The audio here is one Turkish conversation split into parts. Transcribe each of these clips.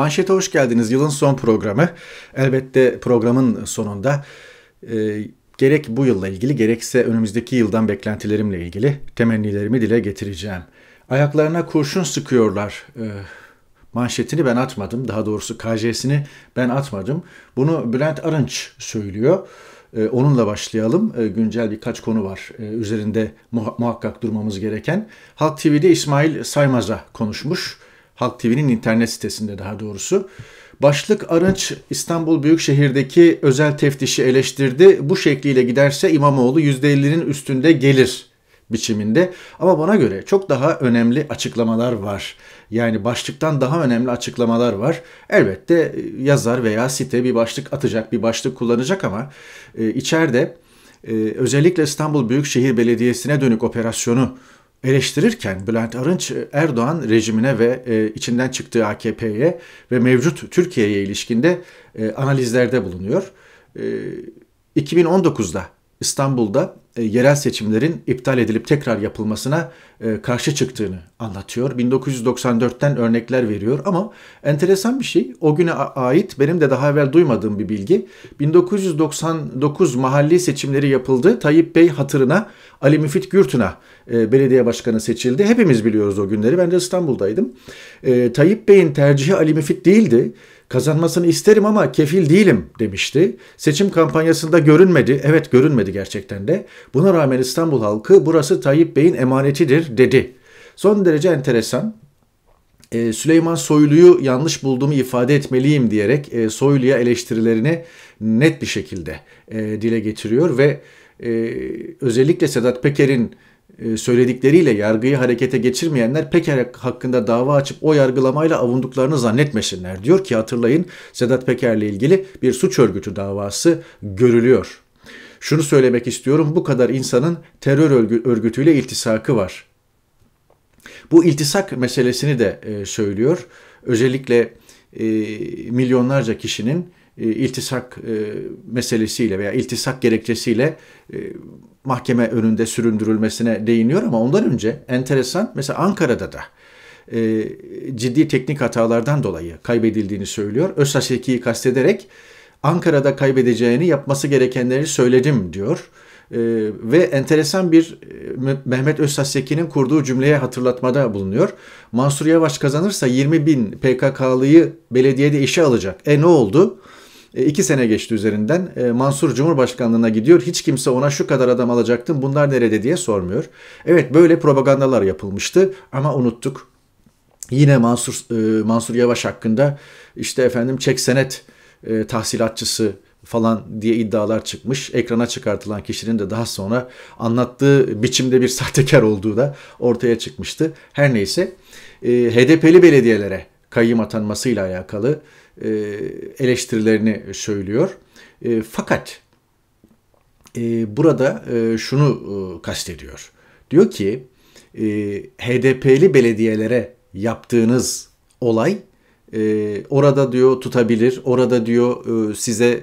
Manşete hoş geldiniz. Yılın son programı. Elbette programın sonunda e, gerek bu yılla ilgili gerekse önümüzdeki yıldan beklentilerimle ilgili temennilerimi dile getireceğim. Ayaklarına kurşun sıkıyorlar. E, manşetini ben atmadım. Daha doğrusu KJ'sini ben atmadım. Bunu Bülent Arınç söylüyor. E, onunla başlayalım. E, güncel birkaç konu var e, üzerinde muhakkak durmamız gereken. Halk TV'de İsmail Saymaz'a konuşmuş Halk TV'nin internet sitesinde daha doğrusu. Başlık Arınç İstanbul Büyükşehir'deki özel teftişi eleştirdi. Bu şekliyle giderse İmamoğlu %50'nin üstünde gelir biçiminde. Ama bana göre çok daha önemli açıklamalar var. Yani başlıktan daha önemli açıklamalar var. Elbette yazar veya site bir başlık atacak, bir başlık kullanacak ama e, içeride e, özellikle İstanbul Büyükşehir Belediyesi'ne dönük operasyonu eleştirirken Bülent Arınç e, Erdoğan rejimine ve e, içinden çıktığı AKP'ye ve mevcut Türkiye'ye ilişkinde e, analizlerde bulunuyor. 2019'da e, İstanbul'da e, yerel seçimlerin iptal edilip tekrar yapılmasına e, karşı çıktığını anlatıyor. 1994'ten örnekler veriyor ama enteresan bir şey o güne ait benim de daha evvel duymadığım bir bilgi. 1999 mahalli seçimleri yapıldı. Tayyip Bey hatırına Ali Müfit Gürtün'a e, belediye başkanı seçildi. Hepimiz biliyoruz o günleri. Ben de İstanbul'daydım. E, Tayyip Bey'in tercihi Ali Müfit değildi. Kazanmasını isterim ama kefil değilim demişti. Seçim kampanyasında görünmedi. Evet görünmedi gerçekten de. Buna rağmen İstanbul halkı burası Tayyip Bey'in emanetidir dedi. Son derece enteresan. Ee, Süleyman Soylu'yu yanlış bulduğumu ifade etmeliyim diyerek e, Soylu'ya eleştirilerini net bir şekilde e, dile getiriyor ve e, özellikle Sedat Peker'in e, söyledikleriyle yargıyı harekete geçirmeyenler Peker hakkında dava açıp o yargılamayla avunduklarını zannetmesinler diyor ki hatırlayın Sedat Peker'le ilgili bir suç örgütü davası görülüyor. Şunu söylemek istiyorum bu kadar insanın terör örgütüyle iltisakı var. Bu iltisak meselesini de e, söylüyor. Özellikle e, milyonlarca kişinin iltisak meselesiyle veya iltisak gerekçesiyle mahkeme önünde süründürülmesine değiniyor ama ondan önce enteresan mesela Ankara'da da e, ciddi teknik hatalardan dolayı kaybedildiğini söylüyor. Öztaşeki'yi kastederek Ankara'da kaybedeceğini yapması gerekenleri söyledim diyor. E, ve enteresan bir e, Mehmet Öztaşeki'nin kurduğu cümleye hatırlatmada bulunuyor. Mansur Yavaş kazanırsa 20 bin PKK'lıyı belediyede işe alacak. E ne oldu? E, sene geçti üzerinden. E, Mansur Cumhurbaşkanlığına gidiyor. Hiç kimse ona şu kadar adam alacaktım bunlar nerede diye sormuyor. Evet böyle propagandalar yapılmıştı ama unuttuk. Yine Mansur, e, Mansur Yavaş hakkında işte efendim çek senet e, tahsilatçısı falan diye iddialar çıkmış. Ekrana çıkartılan kişinin de daha sonra anlattığı biçimde bir sahtekar olduğu da ortaya çıkmıştı. Her neyse e, HDP'li belediyelere kayyım atanmasıyla alakalı e, eleştirilerini söylüyor. E, fakat e, burada şunu e, kastediyor. Diyor ki HDP'li belediyelere yaptığınız olay orada diyor tutabilir, orada diyor size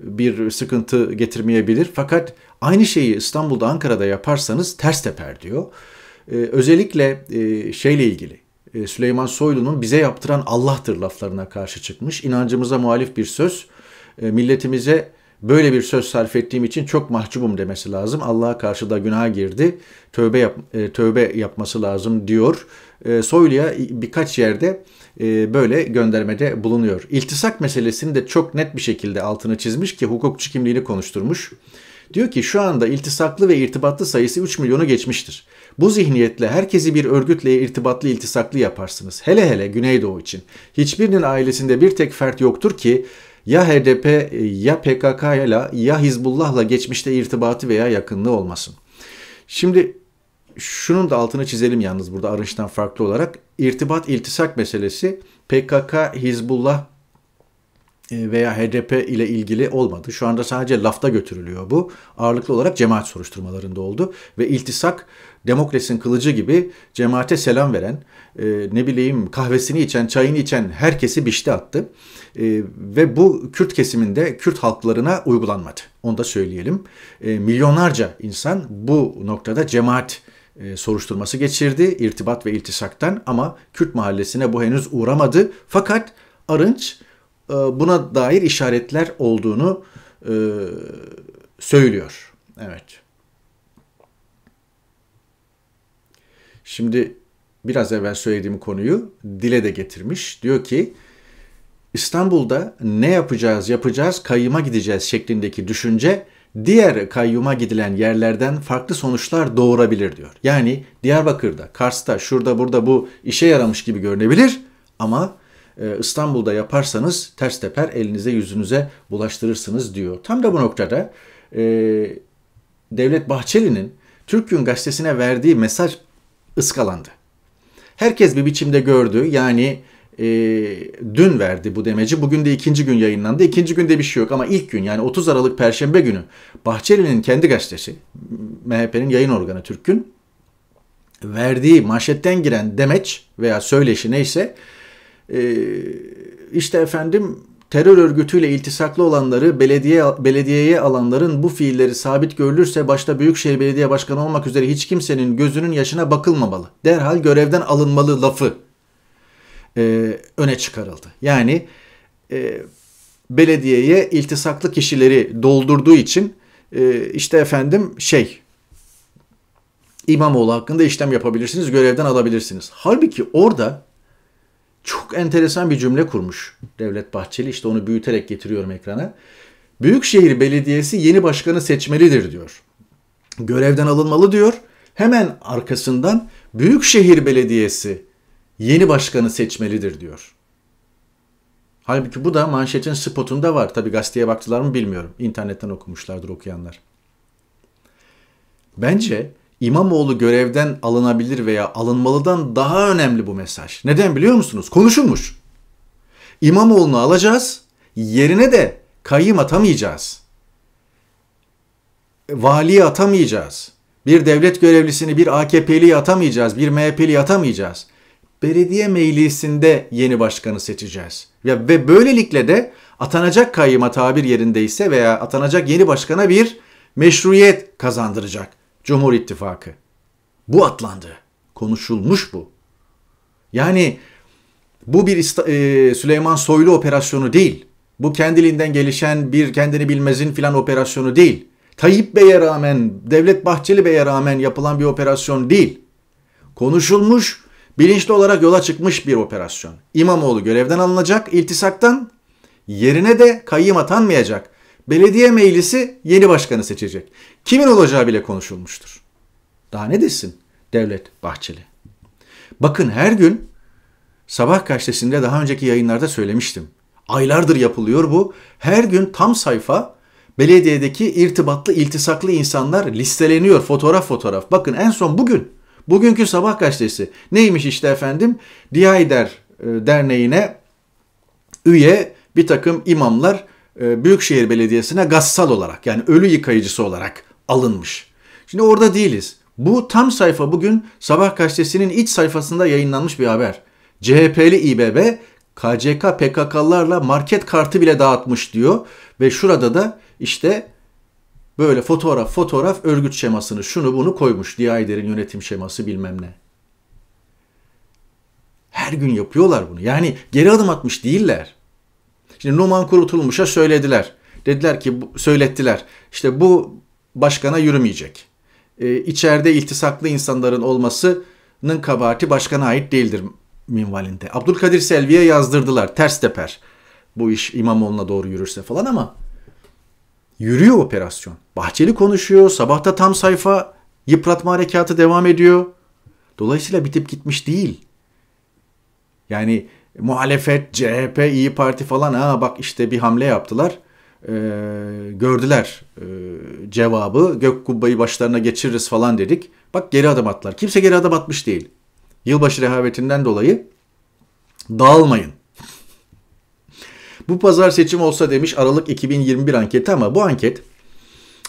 bir sıkıntı getirmeyebilir. Fakat aynı şeyi İstanbul'da, Ankara'da yaparsanız ters teper diyor. özellikle e, şeyle ilgili, e, Süleyman Soylu'nun bize yaptıran Allah'tır laflarına karşı çıkmış. İnancımıza muhalif bir söz. E, milletimize böyle bir söz sarf ettiğim için çok mahcubum demesi lazım. Allah'a karşı da günaha girdi. Tövbe yap, e, tövbe yapması lazım diyor. Soylu'ya birkaç yerde böyle göndermede bulunuyor. İltisak meselesini de çok net bir şekilde altını çizmiş ki hukukçu kimliğini konuşturmuş. Diyor ki şu anda iltisaklı ve irtibatlı sayısı 3 milyonu geçmiştir. Bu zihniyetle herkesi bir örgütle irtibatlı iltisaklı yaparsınız. Hele hele Güneydoğu için. Hiçbirinin ailesinde bir tek fert yoktur ki ya HDP ya PKK ile ya Hizbullah'la geçmişte irtibatı veya yakınlığı olmasın. Şimdi şunun da altını çizelim yalnız burada arınçtan farklı olarak. irtibat iltisak meselesi PKK, Hizbullah e, veya HDP ile ilgili olmadı. Şu anda sadece lafta götürülüyor bu. Ağırlıklı olarak cemaat soruşturmalarında oldu. Ve iltisak Demokrasinin kılıcı gibi cemaate selam veren, e, ne bileyim kahvesini içen, çayını içen herkesi biçte attı. E, ve bu Kürt kesiminde Kürt halklarına uygulanmadı. Onu da söyleyelim. E, milyonlarca insan bu noktada cemaat e, soruşturması geçirdi irtibat ve iltisaktan ama Kürt mahallesine bu henüz uğramadı. Fakat Arınç e, buna dair işaretler olduğunu e, söylüyor. Evet. Şimdi biraz evvel söylediğim konuyu dile de getirmiş. Diyor ki İstanbul'da ne yapacağız yapacağız kayyuma gideceğiz şeklindeki düşünce diğer kayyuma gidilen yerlerden farklı sonuçlar doğurabilir diyor. Yani Diyarbakır'da, Kars'ta, şurada burada bu işe yaramış gibi görünebilir ama e, İstanbul'da yaparsanız ters teper elinize yüzünüze bulaştırırsınız diyor. Tam da bu noktada e, Devlet Bahçeli'nin Türk Gün Gazetesi'ne verdiği mesaj ıskalandı. Herkes bir biçimde gördü. Yani e, dün verdi bu demeci. Bugün de ikinci gün yayınlandı. İkinci günde bir şey yok ama ilk gün yani 30 Aralık Perşembe günü Bahçeli'nin kendi gazetesi MHP'nin yayın organı Türk Gün verdiği manşetten giren demeç veya söyleşi neyse e, işte efendim terör örgütüyle iltisaklı olanları belediye belediyeye alanların bu fiilleri sabit görülürse başta Büyükşehir Belediye Başkanı olmak üzere hiç kimsenin gözünün yaşına bakılmamalı. Derhal görevden alınmalı lafı e, öne çıkarıldı. Yani e, belediyeye iltisaklı kişileri doldurduğu için e, işte efendim şey İmamoğlu hakkında işlem yapabilirsiniz, görevden alabilirsiniz. Halbuki orada çok enteresan bir cümle kurmuş Devlet Bahçeli. İşte onu büyüterek getiriyorum ekrana. Büyükşehir Belediyesi yeni başkanı seçmelidir diyor. Görevden alınmalı diyor. Hemen arkasından Büyükşehir Belediyesi yeni başkanı seçmelidir diyor. Halbuki bu da manşetin spotunda var. Tabi gazeteye baktılar mı bilmiyorum. İnternetten okumuşlardır okuyanlar. Bence İmamoğlu görevden alınabilir veya alınmalıdan daha önemli bu mesaj. Neden biliyor musunuz? Konuşulmuş. İmamoğlu'nu alacağız, yerine de kayyım atamayacağız. E, valiyi atamayacağız. Bir devlet görevlisini, bir AKP'li atamayacağız, bir MHP'li atamayacağız. Belediye meclisinde yeni başkanı seçeceğiz. Ve, ve böylelikle de atanacak kayyıma tabir yerindeyse veya atanacak yeni başkana bir meşruiyet kazandıracak. Cumhur İttifakı. Bu atlandı. Konuşulmuş bu. Yani bu bir e, Süleyman Soylu operasyonu değil. Bu kendiliğinden gelişen bir kendini bilmezin filan operasyonu değil. Tayyip Bey'e rağmen, Devlet Bahçeli Bey'e rağmen yapılan bir operasyon değil. Konuşulmuş, bilinçli olarak yola çıkmış bir operasyon. İmamoğlu görevden alınacak, iltisaktan yerine de kayyım atanmayacak. Belediye meclisi yeni başkanı seçecek kimin olacağı bile konuşulmuştur. Daha ne desin Devlet Bahçeli? Bakın her gün sabah gazetesinde daha önceki yayınlarda söylemiştim. Aylardır yapılıyor bu. Her gün tam sayfa belediyedeki irtibatlı, iltisaklı insanlar listeleniyor fotoğraf fotoğraf. Bakın en son bugün, bugünkü sabah gazetesi neymiş işte efendim? Diyayder e, Derneği'ne üye bir takım imamlar e, Büyükşehir Belediyesi'ne gassal olarak yani ölü yıkayıcısı olarak alınmış. Şimdi orada değiliz. Bu tam sayfa bugün Sabah gazetesinin iç sayfasında yayınlanmış bir haber. CHP'li İBB KCK PKK'larla market kartı bile dağıtmış diyor ve şurada da işte böyle fotoğraf fotoğraf örgüt şemasını şunu bunu koymuş. Diyayder'in yönetim şeması bilmem ne. Her gün yapıyorlar bunu. Yani geri adım atmış değiller. Şimdi Numan Kurutulmuş'a söylediler. Dediler ki söylettiler. İşte bu başkana yürümeyecek. E, içeride iltisaklı insanların olmasının kabahati başkana ait değildir minvalinde. Abdülkadir Selvi'ye yazdırdılar ters teper. Bu iş İmamoğlu'na doğru yürürse falan ama yürüyor operasyon. Bahçeli konuşuyor. Sabahta tam sayfa yıpratma harekatı devam ediyor. Dolayısıyla bitip gitmiş değil. Yani muhalefet, CHP, İyi Parti falan ha bak işte bir hamle yaptılar e, gördüler e, cevabı. Gök kubbayı başlarına geçiririz falan dedik. Bak geri adım attılar. Kimse geri adım atmış değil. Yılbaşı rehavetinden dolayı dağılmayın. bu pazar seçim olsa demiş Aralık 2021 anketi ama bu anket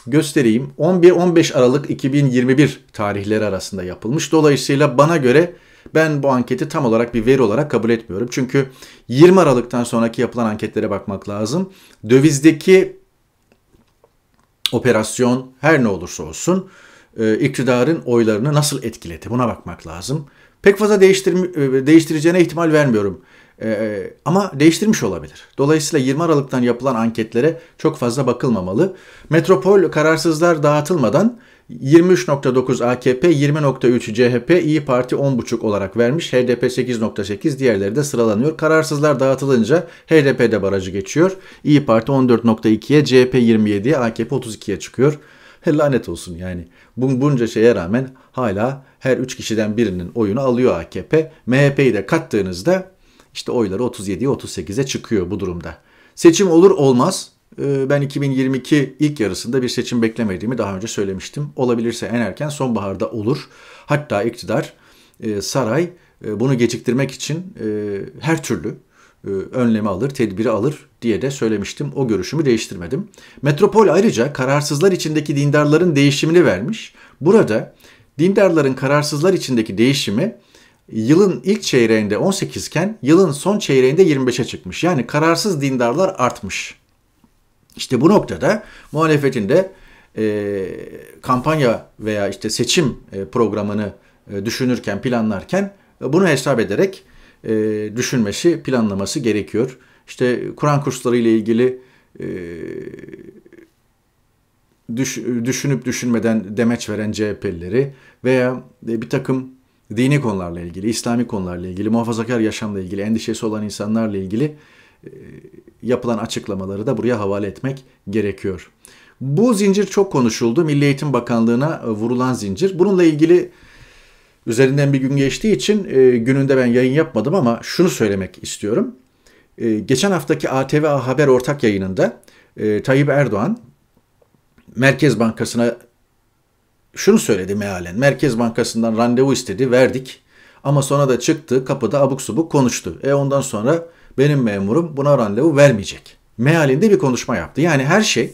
göstereyim. 11-15 Aralık 2021 tarihleri arasında yapılmış. Dolayısıyla bana göre ben bu anketi tam olarak bir veri olarak kabul etmiyorum. Çünkü 20 Aralık'tan sonraki yapılan anketlere bakmak lazım. Dövizdeki operasyon her ne olursa olsun e, iktidarın oylarını nasıl etkiledi buna bakmak lazım. Pek fazla değiştir e, değiştireceğine ihtimal vermiyorum. E, ama değiştirmiş olabilir. Dolayısıyla 20 Aralık'tan yapılan anketlere çok fazla bakılmamalı. Metropol kararsızlar dağıtılmadan 23.9 AKP, 20.3 CHP, İyi Parti 10.5 olarak vermiş. HDP 8.8, diğerleri de sıralanıyor. Kararsızlar dağıtılınca HDP de barajı geçiyor. İyi Parti 14.2'ye, CHP 27'ye, AKP 32'ye çıkıyor. Lanet olsun yani. Bunca şeye rağmen hala her 3 kişiden birinin oyunu alıyor AKP. MHP'yi de kattığınızda işte oyları 37'ye 38'e çıkıyor bu durumda. Seçim olur olmaz ee, ben 2022 ilk yarısında bir seçim beklemediğimi daha önce söylemiştim. Olabilirse en erken sonbaharda olur. Hatta iktidar, e, saray e, bunu geciktirmek için e, her türlü önlemi alır, tedbiri alır diye de söylemiştim. O görüşümü değiştirmedim. Metropol ayrıca kararsızlar içindeki dindarların değişimini vermiş. Burada dindarların kararsızlar içindeki değişimi yılın ilk çeyreğinde 18 iken yılın son çeyreğinde 25'e çıkmış. Yani kararsız dindarlar artmış. İşte bu noktada muhalefetin de e, kampanya veya işte seçim e, programını e, düşünürken, planlarken e, bunu hesap ederek e, düşünmesi, planlaması gerekiyor. İşte Kur'an kursları ile ilgili e, düş, düşünüp düşünmeden demeç veren CHP'lileri veya e, bir takım dini konularla ilgili, İslami konularla ilgili, muhafazakar yaşamla ilgili, endişesi olan insanlarla ilgili e, yapılan açıklamaları da buraya havale etmek gerekiyor. Bu zincir çok konuşuldu. Milli Eğitim Bakanlığı'na e, vurulan zincir. Bununla ilgili üzerinden bir gün geçtiği için e, gününde ben yayın yapmadım ama şunu söylemek istiyorum. geçen haftaki ATV A Haber ortak yayınında e, Tayyip Erdoğan Merkez Bankası'na şunu söyledi mealen. Merkez Bankası'ndan randevu istedi, verdik. Ama sonra da çıktı, kapıda abuk subuk konuştu. E ondan sonra benim memurum buna randevu vermeyecek. Mealinde bir konuşma yaptı. Yani her şey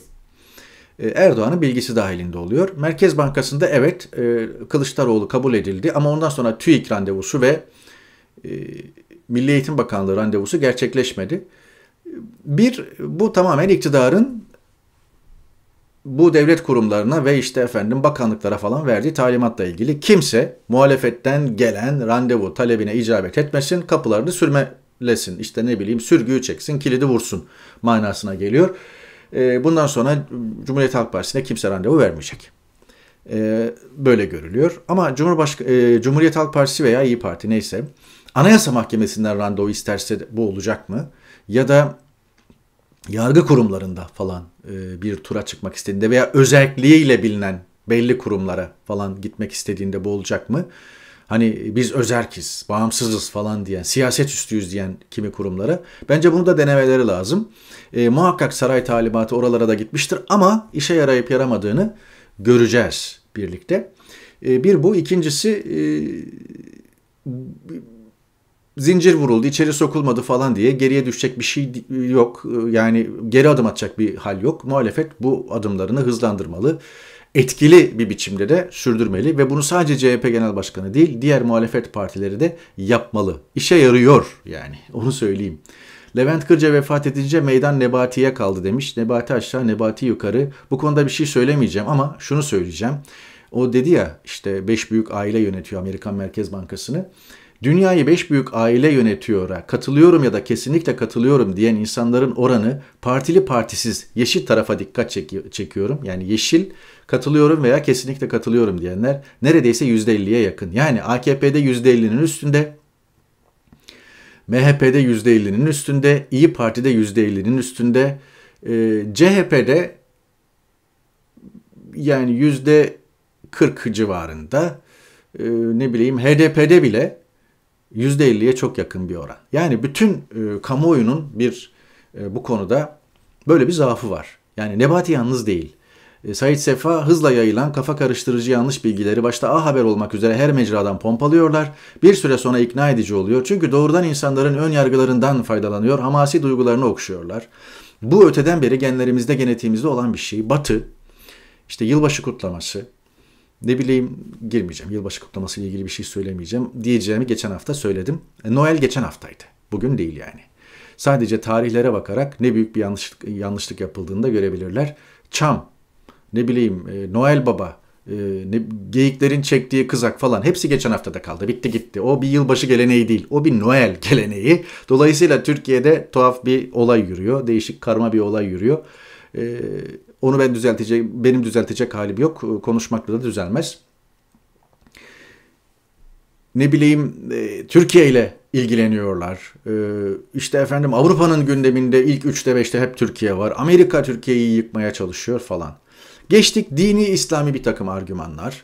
e, Erdoğan'ın bilgisi dahilinde oluyor. Merkez Bankası'nda evet e, Kılıçdaroğlu kabul edildi ama ondan sonra TÜİK randevusu ve e, Milli Eğitim Bakanlığı randevusu gerçekleşmedi. Bir, bu tamamen iktidarın bu devlet kurumlarına ve işte efendim bakanlıklara falan verdiği talimatla ilgili kimse muhalefetten gelen randevu talebine icabet etmesin, kapılarını sürme lesin işte ne bileyim sürgüyü çeksin kilidi vursun manasına geliyor. E, bundan sonra Cumhuriyet Halk Partisi'ne kimse randevu vermeyecek. E, böyle görülüyor. Ama Cumhurbaşka e, Cumhuriyet Halk Partisi veya İyi Parti neyse Anayasa Mahkemesi'nden randevu isterse bu olacak mı? Ya da yargı kurumlarında falan e, bir tura çıkmak istediğinde veya özelliğiyle bilinen belli kurumlara falan gitmek istediğinde bu olacak mı? hani biz özerkiz, bağımsızız falan diyen, siyaset üstüyüz diyen kimi kurumlara. Bence bunu da denemeleri lazım. E, muhakkak saray talimatı oralara da gitmiştir ama işe yarayıp yaramadığını göreceğiz birlikte. E, bir bu. ikincisi e, zincir vuruldu, içeri sokulmadı falan diye geriye düşecek bir şey yok. E, yani geri adım atacak bir hal yok. Muhalefet bu adımlarını hızlandırmalı etkili bir biçimde de sürdürmeli ve bunu sadece CHP Genel Başkanı değil diğer muhalefet partileri de yapmalı. İşe yarıyor yani onu söyleyeyim. Levent Kırca vefat edince meydan Nebati'ye kaldı demiş. Nebati aşağı, Nebati yukarı. Bu konuda bir şey söylemeyeceğim ama şunu söyleyeceğim. O dedi ya işte 5 büyük aile yönetiyor Amerikan Merkez Bankası'nı dünyayı beş büyük aile yönetiyor'a katılıyorum ya da kesinlikle katılıyorum diyen insanların oranı partili partisiz yeşil tarafa dikkat çek- çekiyorum. Yani yeşil katılıyorum veya kesinlikle katılıyorum diyenler neredeyse %50'ye yakın. Yani AKP'de %50'nin üstünde, MHP'de %50'nin üstünde, İyi Parti'de %50'nin üstünde, e, CHP'de yani %40 civarında, e, ne bileyim HDP'de bile %50'ye çok yakın bir oran. Yani bütün e, kamuoyunun bir e, bu konuda böyle bir zaafı var. Yani Nebati yalnız değil. E, Said Sefa hızla yayılan kafa karıştırıcı yanlış bilgileri başta A Haber olmak üzere her mecradan pompalıyorlar. Bir süre sonra ikna edici oluyor. Çünkü doğrudan insanların ön yargılarından faydalanıyor. Hamasi duygularını okşuyorlar. Bu öteden beri genlerimizde, genetiğimizde olan bir şey. Batı, işte yılbaşı kutlaması, ne bileyim girmeyeceğim. Yılbaşı kutlaması ile ilgili bir şey söylemeyeceğim. Diyeceğimi geçen hafta söyledim. E, Noel geçen haftaydı. Bugün değil yani. Sadece tarihlere bakarak ne büyük bir yanlışlık, yanlışlık yapıldığını da görebilirler. Çam, ne bileyim e, Noel Baba, e, ne, geyiklerin çektiği kızak falan hepsi geçen haftada kaldı. Bitti gitti. O bir yılbaşı geleneği değil. O bir Noel geleneği. Dolayısıyla Türkiye'de tuhaf bir olay yürüyor. Değişik karma bir olay yürüyor. Onu ben düzeltecek, benim düzeltecek halim yok. Ee, konuşmakla da düzelmez. Ne bileyim e, Türkiye ile ilgileniyorlar. Ee, işte efendim Avrupa'nın gündeminde ilk 3'te 5'te hep Türkiye var. Amerika Türkiye'yi yıkmaya çalışıyor falan. Geçtik dini İslami bir takım argümanlar.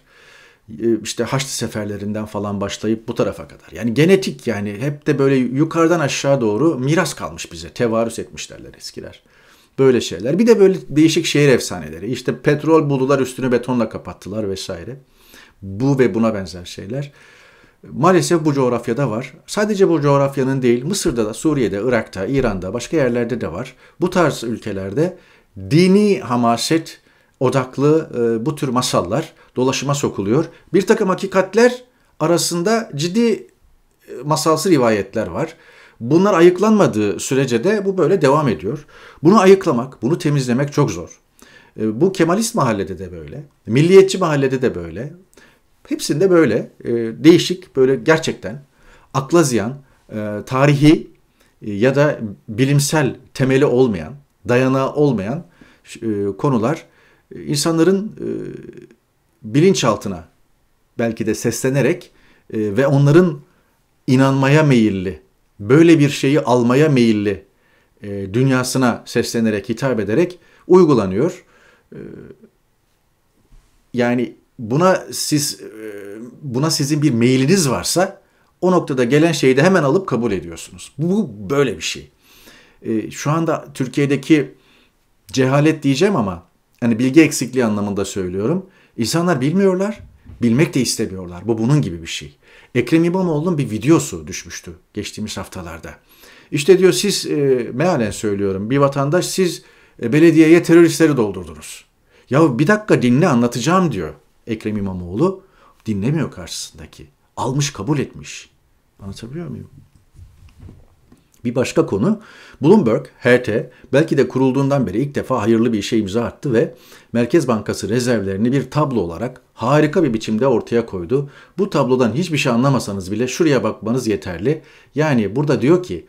Ee, işte Haçlı seferlerinden falan başlayıp bu tarafa kadar. Yani genetik yani hep de böyle yukarıdan aşağı doğru miras kalmış bize. Tevarüs etmişlerler eskiler. Böyle şeyler. Bir de böyle değişik şehir efsaneleri. İşte petrol buldular üstünü betonla kapattılar vesaire. Bu ve buna benzer şeyler. Maalesef bu coğrafyada var. Sadece bu coğrafyanın değil, Mısır'da da, Suriye'de, Irak'ta, İran'da, başka yerlerde de var. Bu tarz ülkelerde dini hamaset odaklı e, bu tür masallar dolaşıma sokuluyor. Bir takım hakikatler arasında ciddi e, masalsı rivayetler var. Bunlar ayıklanmadığı sürece de bu böyle devam ediyor. Bunu ayıklamak, bunu temizlemek çok zor. E, bu Kemalist mahallede de böyle, milliyetçi mahallede de böyle. Hepsinde böyle e, değişik, böyle gerçekten akla ziyan, e, tarihi ya da bilimsel temeli olmayan, dayanağı olmayan konular insanların bilinçaltına belki de seslenerek ve onların inanmaya meyilli böyle bir şeyi almaya meyilli e, dünyasına seslenerek, hitap ederek uygulanıyor. E, yani buna siz e, buna sizin bir meyliniz varsa o noktada gelen şeyi de hemen alıp kabul ediyorsunuz. Bu böyle bir şey. E, şu anda Türkiye'deki cehalet diyeceğim ama hani bilgi eksikliği anlamında söylüyorum. İnsanlar bilmiyorlar, bilmek de istemiyorlar. Bu bunun gibi bir şey. Ekrem İmamoğlu'nun bir videosu düşmüştü geçtiğimiz haftalarda. İşte diyor siz e, mealen söylüyorum bir vatandaş siz e, belediyeye teröristleri doldurdunuz. Ya bir dakika dinle anlatacağım diyor Ekrem İmamoğlu. Dinlemiyor karşısındaki. Almış kabul etmiş. Anlatabiliyor muyum? Bir başka konu Bloomberg, HT belki de kurulduğundan beri ilk defa hayırlı bir işe imza attı ve Merkez Bankası rezervlerini bir tablo olarak harika bir biçimde ortaya koydu. Bu tablodan hiçbir şey anlamasanız bile şuraya bakmanız yeterli. Yani burada diyor ki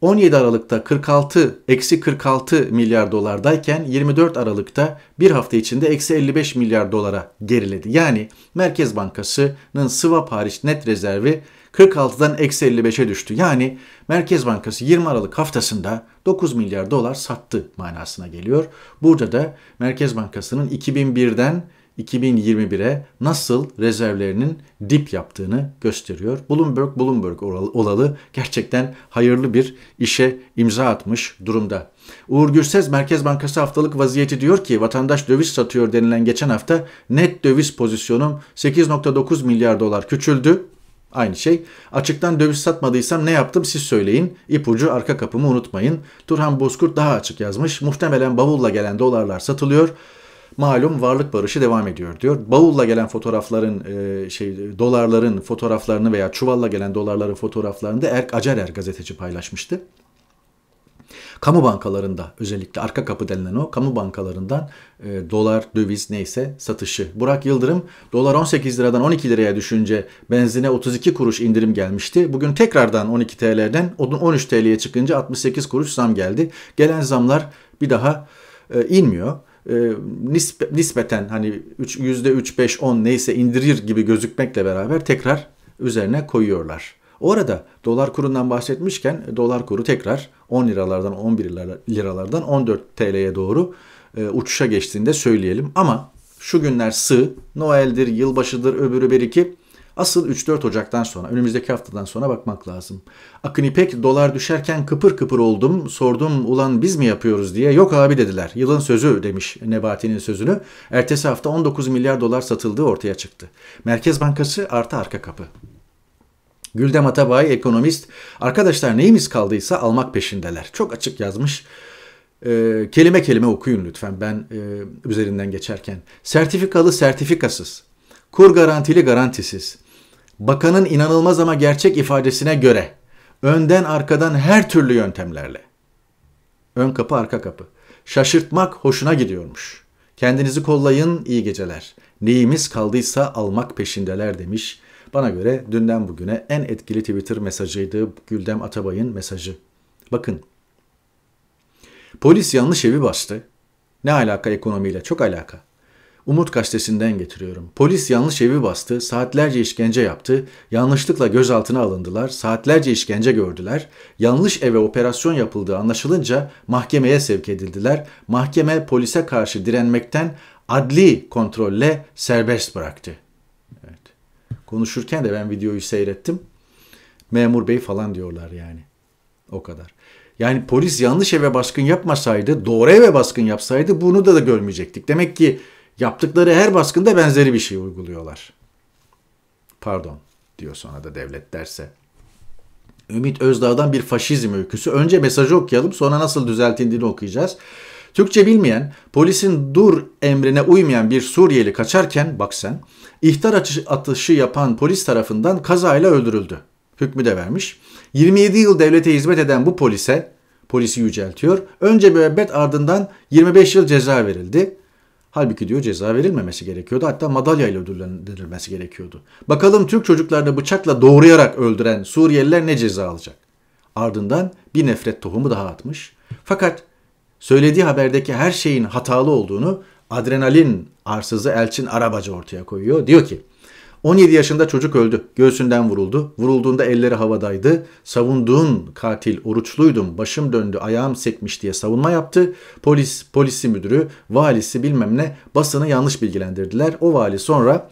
17 Aralık'ta 46 eksi 46 milyar dolardayken 24 Aralık'ta bir hafta içinde eksi 55 milyar dolara geriledi. Yani Merkez Bankası'nın swap hariç net rezervi 46'dan eksi 55'e düştü. Yani Merkez Bankası 20 Aralık haftasında 9 milyar dolar sattı manasına geliyor. Burada da Merkez Bankası'nın 2001'den 2021'e nasıl rezervlerinin dip yaptığını gösteriyor. Bloomberg, Bloomberg olalı gerçekten hayırlı bir işe imza atmış durumda. Uğur Gürses Merkez Bankası haftalık vaziyeti diyor ki vatandaş döviz satıyor denilen geçen hafta net döviz pozisyonum 8.9 milyar dolar küçüldü. Aynı şey. Açıktan döviz satmadıysam ne yaptım siz söyleyin. İpucu arka kapımı unutmayın. Turhan Bozkurt daha açık yazmış. Muhtemelen bavulla gelen dolarlar satılıyor. Malum varlık barışı devam ediyor diyor. Bavulla gelen fotoğrafların e, şey dolarların fotoğraflarını veya çuvalla gelen dolarların fotoğraflarını da Erk Acarer er gazeteci paylaşmıştı. Kamu bankalarında özellikle arka kapı denilen o kamu bankalarından e, dolar, döviz neyse satışı. Burak Yıldırım dolar 18 liradan 12 liraya düşünce benzine 32 kuruş indirim gelmişti. Bugün tekrardan 12 TL'den 13 TL'ye çıkınca 68 kuruş zam geldi. Gelen zamlar bir daha e, inmiyor e, nisp nispeten hani 3, %3, 5, 10 neyse indirir gibi gözükmekle beraber tekrar üzerine koyuyorlar. Orada dolar kurundan bahsetmişken e, dolar kuru tekrar 10 liralardan 11 liralardan 14 TL'ye doğru e, uçuşa geçtiğinde söyleyelim. Ama şu günler sığ, Noel'dir, yılbaşıdır, öbürü bir iki. Asıl 3-4 Ocak'tan sonra, önümüzdeki haftadan sonra bakmak lazım. Akın İpek dolar düşerken kıpır kıpır oldum. Sordum ulan biz mi yapıyoruz diye. Yok abi dediler. Yılın sözü demiş Nebati'nin sözünü. Ertesi hafta 19 milyar dolar satıldığı ortaya çıktı. Merkez Bankası artı arka kapı. Güldem Atabay ekonomist. Arkadaşlar neyimiz kaldıysa almak peşindeler. Çok açık yazmış. Ee, kelime kelime okuyun lütfen ben e, üzerinden geçerken. Sertifikalı sertifikasız. Kur garantili garantisiz. Bakanın inanılmaz ama gerçek ifadesine göre. Önden arkadan her türlü yöntemlerle. Ön kapı arka kapı. Şaşırtmak hoşuna gidiyormuş. Kendinizi kollayın iyi geceler. Neyimiz kaldıysa almak peşindeler demiş bana göre dünden bugüne en etkili Twitter mesajıydı Güldem Atabay'ın mesajı. Bakın. Polis yanlış evi bastı. Ne alaka ekonomiyle? Çok alaka. Umut gazetesinden getiriyorum. Polis yanlış evi bastı, saatlerce işkence yaptı, yanlışlıkla gözaltına alındılar, saatlerce işkence gördüler, yanlış eve operasyon yapıldığı anlaşılınca mahkemeye sevk edildiler, mahkeme polise karşı direnmekten adli kontrolle serbest bıraktı. Konuşurken de ben videoyu seyrettim. Memur bey falan diyorlar yani. O kadar. Yani polis yanlış eve baskın yapmasaydı, doğru eve baskın yapsaydı bunu da da görmeyecektik. Demek ki yaptıkları her baskında benzeri bir şey uyguluyorlar. Pardon diyor sonra da devlet derse. Ümit Özdağ'dan bir faşizm öyküsü. Önce mesajı okuyalım sonra nasıl düzeltildiğini okuyacağız. Türkçe bilmeyen, polisin dur emrine uymayan bir Suriyeli kaçarken bak sen, ihtar atışı yapan polis tarafından kazayla öldürüldü. Hükmü de vermiş. 27 yıl devlete hizmet eden bu polise, polisi yüceltiyor. Önce müebbet ardından 25 yıl ceza verildi. Halbuki diyor ceza verilmemesi gerekiyordu. Hatta madalya ile ödüllendirilmesi gerekiyordu. Bakalım Türk çocuklarını bıçakla doğrayarak öldüren Suriyeliler ne ceza alacak? Ardından bir nefret tohumu daha atmış. Fakat söylediği haberdeki her şeyin hatalı olduğunu adrenalin arsızı Elçin Arabacı ortaya koyuyor. Diyor ki 17 yaşında çocuk öldü. Göğsünden vuruldu. Vurulduğunda elleri havadaydı. Savunduğun katil oruçluydum. Başım döndü, ayağım sekmiş diye savunma yaptı. Polis, polisi müdürü, valisi bilmem ne basını yanlış bilgilendirdiler. O vali sonra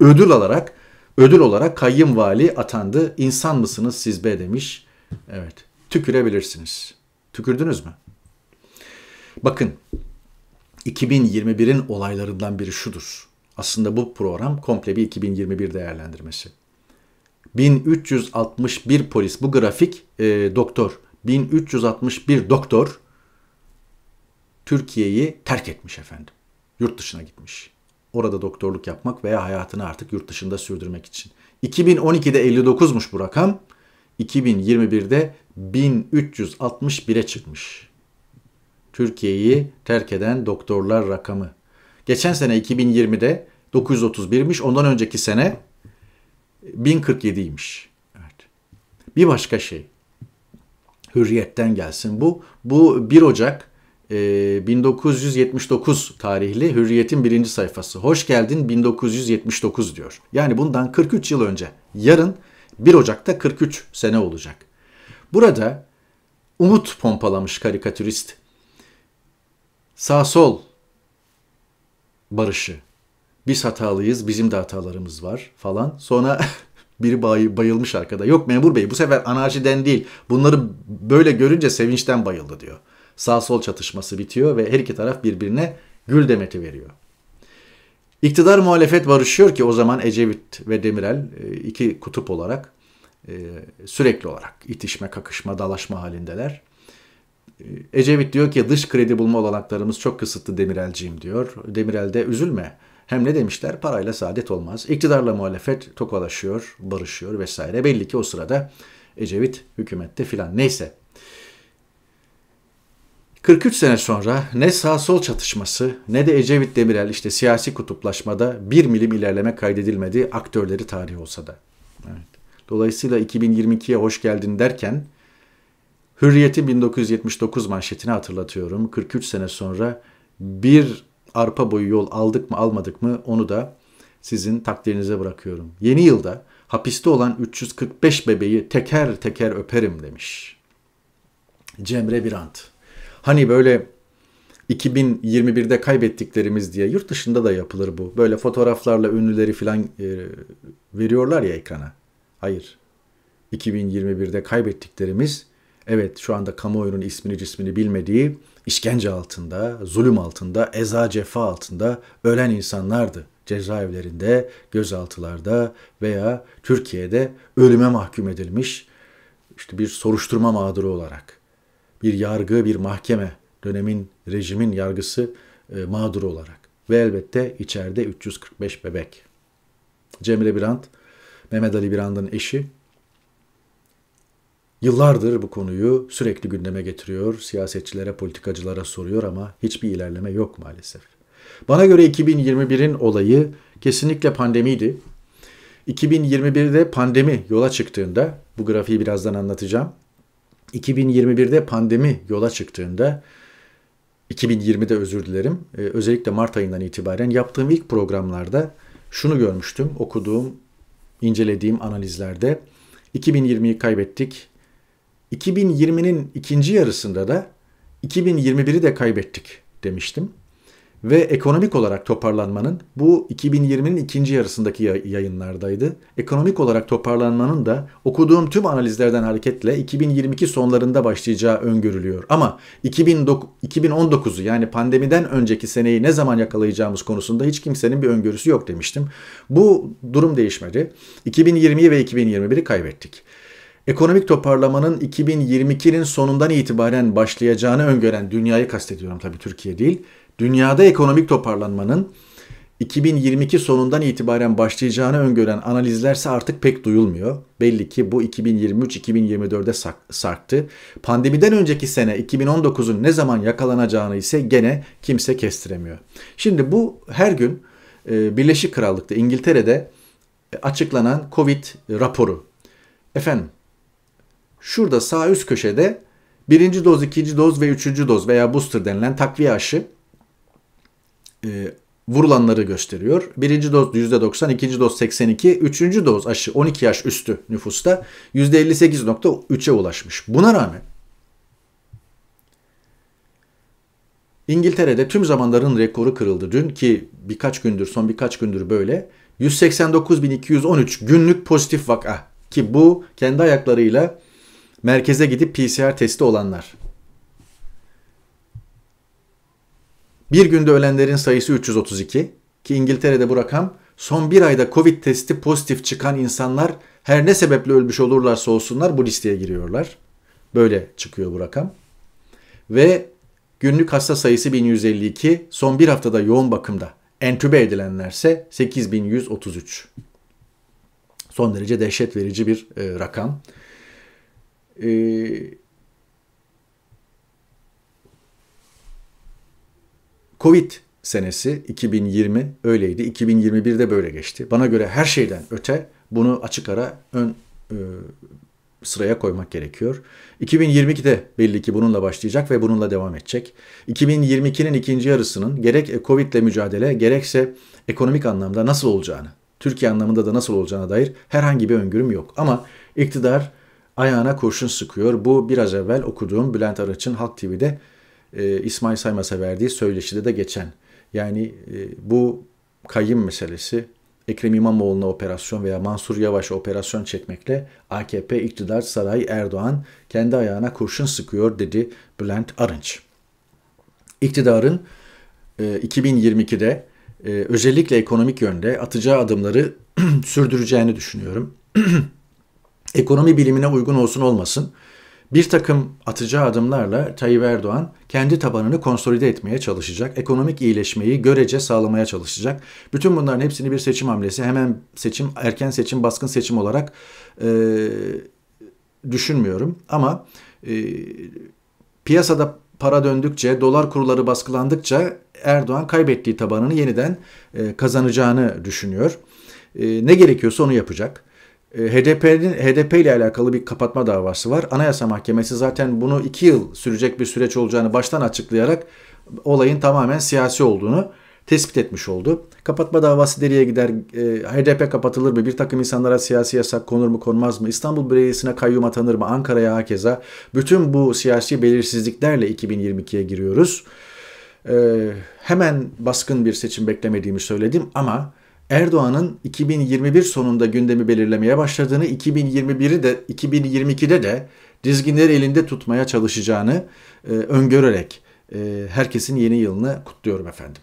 ödül alarak ödül olarak kayyım vali atandı. İnsan mısınız siz be demiş. Evet. Tükürebilirsiniz. Tükürdünüz mü? Bakın 2021'in olaylarından biri şudur. Aslında bu program komple bir 2021 değerlendirmesi. 1361 polis bu grafik e, doktor 1361 doktor Türkiye'yi terk etmiş efendim. Yurt dışına gitmiş. Orada doktorluk yapmak veya hayatını artık yurt dışında sürdürmek için. 2012'de 59'muş bu rakam. 2021'de 1361'e çıkmış. Türkiye'yi terk eden doktorlar rakamı. Geçen sene 2020'de 931'miş. Ondan önceki sene 1047'ymiş. Evet. Bir başka şey. Hürriyetten gelsin. Bu bu 1 Ocak e, 1979 tarihli Hürriyet'in birinci sayfası. Hoş geldin 1979 diyor. Yani bundan 43 yıl önce. Yarın 1 Ocak'ta 43 sene olacak. Burada umut pompalamış karikatürist sağ sol barışı. Biz hatalıyız, bizim de hatalarımız var falan. Sonra biri bay, bayılmış arkada. Yok memur bey bu sefer anarşiden değil. Bunları böyle görünce sevinçten bayıldı diyor. Sağ sol çatışması bitiyor ve her iki taraf birbirine gül demeti veriyor. İktidar muhalefet barışıyor ki o zaman Ecevit ve Demirel e, iki kutup olarak e, sürekli olarak itişme, kakışma, dalaşma halindeler. E, Ecevit diyor ki dış kredi bulma olanaklarımız çok kısıtlı Demirel'ciğim diyor. Demirel de üzülme. Hem ne demişler? Parayla saadet olmaz. İktidarla muhalefet tokalaşıyor, barışıyor vesaire. Belli ki o sırada Ecevit hükümette filan. Neyse. 43 sene sonra ne sağ sol çatışması ne de Ecevit Demirel işte siyasi kutuplaşmada bir milim ilerleme kaydedilmedi aktörleri tarih olsa da. Evet. Dolayısıyla 2022'ye hoş geldin derken Hürriyeti 1979 manşetini hatırlatıyorum. 43 sene sonra bir arpa boyu yol aldık mı almadık mı onu da sizin takdirinize bırakıyorum. Yeni yılda hapiste olan 345 bebeği teker teker öperim demiş. Cemre Birant. Hani böyle 2021'de kaybettiklerimiz diye yurt dışında da yapılır bu. Böyle fotoğraflarla ünlüleri falan e, veriyorlar ya ekrana. Hayır. 2021'de kaybettiklerimiz Evet şu anda kamuoyunun ismini cismini bilmediği işkence altında, zulüm altında, eza cefa altında ölen insanlardı. Cezaevlerinde, gözaltılarda veya Türkiye'de ölüme mahkum edilmiş işte bir soruşturma mağduru olarak. Bir yargı, bir mahkeme, dönemin, rejimin yargısı e, mağduru olarak. Ve elbette içeride 345 bebek. Cemile Birant, Mehmet Ali Birant'ın eşi Yıllardır bu konuyu sürekli gündeme getiriyor, siyasetçilere, politikacılara soruyor ama hiçbir ilerleme yok maalesef. Bana göre 2021'in olayı kesinlikle pandemiydi. 2021'de pandemi yola çıktığında, bu grafiği birazdan anlatacağım. 2021'de pandemi yola çıktığında 2020'de özür dilerim. E, özellikle Mart ayından itibaren yaptığım ilk programlarda şunu görmüştüm. Okuduğum, incelediğim analizlerde 2020'yi kaybettik. 2020'nin ikinci yarısında da 2021'i de kaybettik demiştim. Ve ekonomik olarak toparlanmanın bu 2020'nin ikinci yarısındaki yayınlardaydı. Ekonomik olarak toparlanmanın da okuduğum tüm analizlerden hareketle 2022 sonlarında başlayacağı öngörülüyor. Ama 2019'u yani pandemiden önceki seneyi ne zaman yakalayacağımız konusunda hiç kimsenin bir öngörüsü yok demiştim. Bu durum değişmedi. 2020'yi ve 2021'i kaybettik ekonomik toparlamanın 2022'nin sonundan itibaren başlayacağını öngören dünyayı kastediyorum tabii Türkiye değil. Dünyada ekonomik toparlanmanın 2022 sonundan itibaren başlayacağını öngören analizlerse artık pek duyulmuyor. Belli ki bu 2023-2024'de sarktı. Pandemiden önceki sene 2019'un ne zaman yakalanacağını ise gene kimse kestiremiyor. Şimdi bu her gün e, Birleşik Krallık'ta İngiltere'de e, açıklanan Covid raporu. Efendim Şurada sağ üst köşede birinci doz, ikinci doz ve üçüncü doz veya booster denilen takviye aşı e, vurulanları gösteriyor. Birinci doz %90, ikinci doz 82, üçüncü doz aşı 12 yaş üstü nüfusta %58.3'e ulaşmış. Buna rağmen İngiltere'de tüm zamanların rekoru kırıldı dün ki birkaç gündür son birkaç gündür böyle 189.213 günlük pozitif vaka ki bu kendi ayaklarıyla Merkeze gidip PCR testi olanlar. Bir günde ölenlerin sayısı 332 ki İngiltere'de bu rakam son bir ayda Covid testi pozitif çıkan insanlar her ne sebeple ölmüş olurlarsa olsunlar bu listeye giriyorlar. Böyle çıkıyor bu rakam. Ve günlük hasta sayısı 1152 son bir haftada yoğun bakımda. Entübe edilenlerse 8133. Son derece dehşet verici bir e, rakam. Ee, Covid senesi 2020 öyleydi. de böyle geçti. Bana göre her şeyden öte bunu açık ara ön e, sıraya koymak gerekiyor. 2022'de belli ki bununla başlayacak ve bununla devam edecek. 2022'nin ikinci yarısının gerek e, Covid ile mücadele gerekse ekonomik anlamda nasıl olacağını, Türkiye anlamında da nasıl olacağına dair herhangi bir öngörüm yok. Ama iktidar ayağına kurşun sıkıyor. Bu biraz evvel okuduğum Bülent Arıç'ın Halk TV'de e, İsmail Saymaz'a verdiği söyleşide de geçen. Yani e, bu kayın meselesi Ekrem İmamoğlu'na operasyon veya Mansur Yavaş operasyon çekmekle AKP iktidar sarayı Erdoğan kendi ayağına kurşun sıkıyor dedi Bülent Arınç. İktidarın e, 2022'de e, özellikle ekonomik yönde atacağı adımları sürdüreceğini düşünüyorum. ekonomi bilimine uygun olsun olmasın bir takım atacağı adımlarla Tayyip Erdoğan kendi tabanını konsolide etmeye çalışacak. Ekonomik iyileşmeyi görece sağlamaya çalışacak. Bütün bunların hepsini bir seçim hamlesi hemen seçim erken seçim baskın seçim olarak e, düşünmüyorum. Ama e, piyasada para döndükçe dolar kurları baskılandıkça Erdoğan kaybettiği tabanını yeniden e, kazanacağını düşünüyor. E, ne gerekiyorsa onu yapacak. E, HDP'nin HDP ile alakalı bir kapatma davası var. Anayasa Mahkemesi zaten bunu iki yıl sürecek bir süreç olacağını baştan açıklayarak olayın tamamen siyasi olduğunu tespit etmiş oldu. Kapatma davası deriye gider? E, HDP kapatılır mı? Bir takım insanlara siyasi yasak konur mu konmaz mı? İstanbul Belediyesi'ne kayyum atanır mı? Ankara'ya hakeza. Bütün bu siyasi belirsizliklerle 2022'ye giriyoruz. E, hemen baskın bir seçim beklemediğimi söyledim ama Erdoğan'ın 2021 sonunda gündemi belirlemeye başladığını, 2021'i de 2022'de de dizginleri elinde tutmaya çalışacağını e, öngörerek e, herkesin yeni yılını kutluyorum efendim.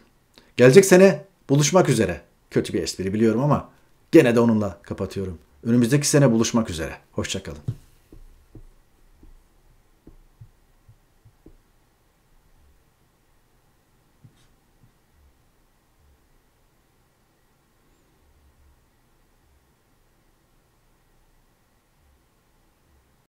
Gelecek sene buluşmak üzere. Kötü bir espri biliyorum ama gene de onunla kapatıyorum. Önümüzdeki sene buluşmak üzere. Hoşçakalın.